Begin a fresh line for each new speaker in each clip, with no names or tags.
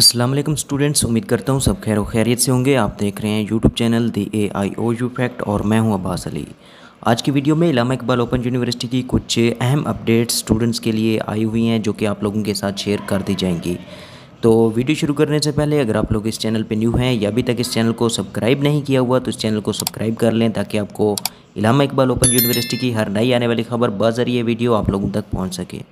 Aslam students उम्मीद करता हूँ सब खैर खैरियत से होंगे आप देख रहे हैं YouTube channel the A I O U fact और मैं हूँ अब्बास अली आज की वीडियो में इलामा इकबाल ओपन यूनिवर्सिटी की कुछ अहम अपडेट्स स्टूडेंट्स के लिए आई हुई हैं जो कि आप लोगों के साथ शेयर कर दी जाएंगी तो वीडियो शुरू करने से पहले अगर आप लोग इस चैनल पर न्यू हैं या अभी तक इस चैनल को सब्सक्राइब नहीं किया हुआ तो इस चैनल को सब्सक्राइब कर लें ताकि आपको इलामा इकबाल ओपन यूनिवर्सिटी की हर नई आने वाली खबर बजरिए वीडियो आप लोगों तक पहुँच सके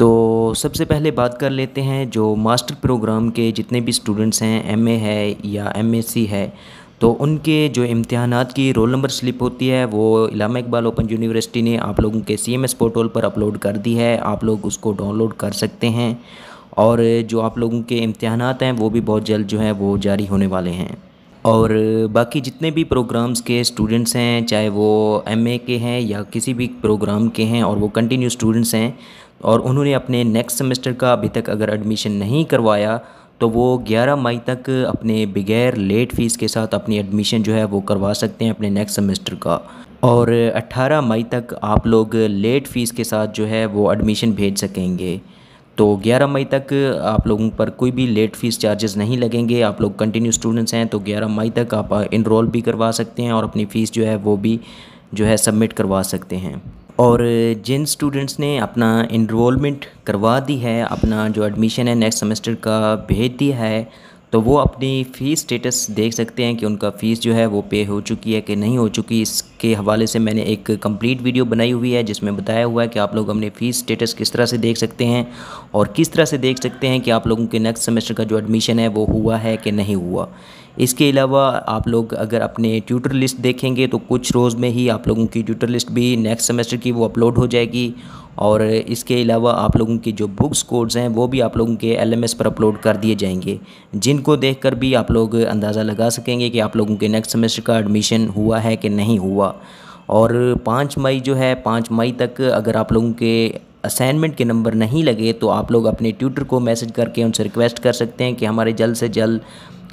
तो सबसे पहले बात कर लेते हैं जो मास्टर प्रोग्राम के जितने भी स्टूडेंट्स हैं एमए है या एमएससी है तो उनके जो इम्तहान की रोल नंबर स्लिप होती है वो इलामा इकबाल ओपन यूनिवर्सिटी ने आप लोगों के सी एम एस पोर्टल पर अपलोड कर दी है आप लोग उसको डाउनलोड कर सकते हैं और जो आप लोगों के इम्तहान हैं वो भी बहुत जल्द जो है वो जारी होने वाले हैं और बाकी जितने भी प्रोग्राम्स के स्टूडेंट्स हैं चाहे वो एमए के हैं या किसी भी प्रोग्राम के हैं और वो कंटिन्यू स्टूडेंट्स हैं और उन्होंने अपने नेक्स्ट सेमेस्टर का अभी तक अगर एडमिशन नहीं करवाया तो वो 11 मई तक अपने बगैर लेट फीस के साथ अपनी एडमिशन जो है वो करवा सकते हैं अपने नेक्स्ट सेमेस्टर का और 18 मई तक आप लोग लेट फीस के साथ जो है वो एडमिशन भेज सकेंगे तो 11 मई तक आप लोगों पर कोई भी लेट फीस चार्जेस नहीं लगेंगे आप लोग कंटिन्यू स्टूडेंट्स हैं तो 11 मई तक आप इनरोल भी करवा सकते हैं और अपनी फ़ीस जो है वो भी जो है सबमिट करवा सकते हैं और जिन स्टूडेंट्स ने अपना इनरोलमेंट करवा दी है अपना जो एडमिशन है नेक्स्ट सेमेस्टर का भेज दिया है तो वो अपनी फ़ीस स्टेटस देख सकते हैं कि उनका फ़ीस जो है वो पे हो चुकी है कि नहीं हो चुकी इस के हवाले से मैंने एक कंप्लीट वीडियो बनाई हुई है जिसमें बताया हुआ है कि आप लोग अपने फ़ीस स्टेटस किस तरह से देख सकते हैं और किस तरह से देख सकते हैं कि आप लोगों के नेक्स्ट सेमेस्टर का जो एडमिशन है वो हुआ है कि नहीं हुआ इसके अलावा आप लोग अगर अपने ट्यूटर लिस्ट देखेंगे तो कुछ रोज़ में ही आप लोगों की ट्यूटर लिस्ट भी नेक्स्ट सेमेस्टर की वो अपलोड हो जाएगी और इसके अलावा आप लोगों के जो बुक्स कोड्स हैं वो भी आप लोगों के एलएमएस पर अपलोड कर दिए जाएंगे जिनको देखकर भी आप लोग अंदाज़ा लगा सकेंगे कि आप लोगों के नेक्स्ट सेमेस्टर का एडमिशन हुआ है कि नहीं हुआ होगा और पाँच मई जो है पाँच मई तक अगर आप लोगों के असाइनमेंट के नंबर नहीं लगे तो आप लोग अपने ट्यूटर को मैसेज करके उनसे रिक्वेस्ट कर सकते हैं कि हमारे जल्द से जल्द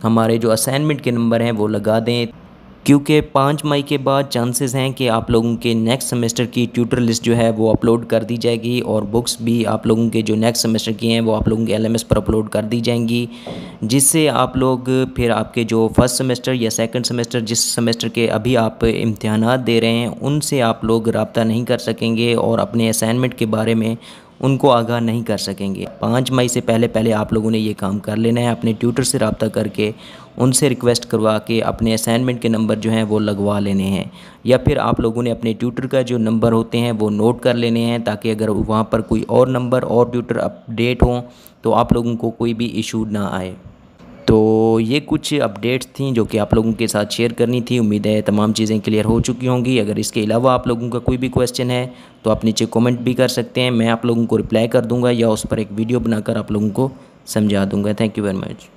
हमारे जो असाइनमेंट के नंबर हैं वो लगा दें क्योंकि पाँच मई के बाद चांसेस हैं कि आप लोगों के नेक्स्ट सेमेस्टर की ट्यूटर लिस्ट जो है वो अपलोड कर दी जाएगी और बुक्स भी आप लोगों के जो नेक्स्ट सेमेस्टर की हैं वो आप लोगों के एलएमएस पर अपलोड कर दी जाएंगी जिससे आप लोग फिर आपके जो फर्स्ट सेमेस्टर या सेकंड सेमेस्टर जिस सेमेस्टर के अभी आप इम्तहान दे रहे हैं उनसे आप लोग रबता नहीं कर सकेंगे और अपने असाइनमेंट के बारे में उनको आगाह नहीं कर सकेंगे पाँच मई से पहले पहले आप लोगों ने ये काम कर लेना है अपने ट्यूटर से रबता करके उनसे रिक्वेस्ट करवा के अपने असाइनमेंट के नंबर जो हैं वो लगवा लेने हैं या फिर आप लोगों ने अपने ट्यूटर का जो नंबर होते हैं वो नोट कर लेने हैं ताकि अगर वहाँ पर कोई और नंबर और ट्यूटर अपडेट हों तो आप लोगों को कोई भी इशू ना आए तो ये कुछ अपडेट्स थी जो कि आप लोगों के साथ शेयर करनी थी उम्मीद है तमाम चीज़ें क्लियर हो चुकी होंगी अगर इसके अलावा आप लोगों का कोई भी क्वेश्चन है तो आप नीचे कमेंट भी कर सकते हैं मैं आप लोगों को रिप्लाई कर दूंगा या उस पर एक वीडियो बनाकर आप लोगों को समझा दूंगा थैंक यू वेरी मच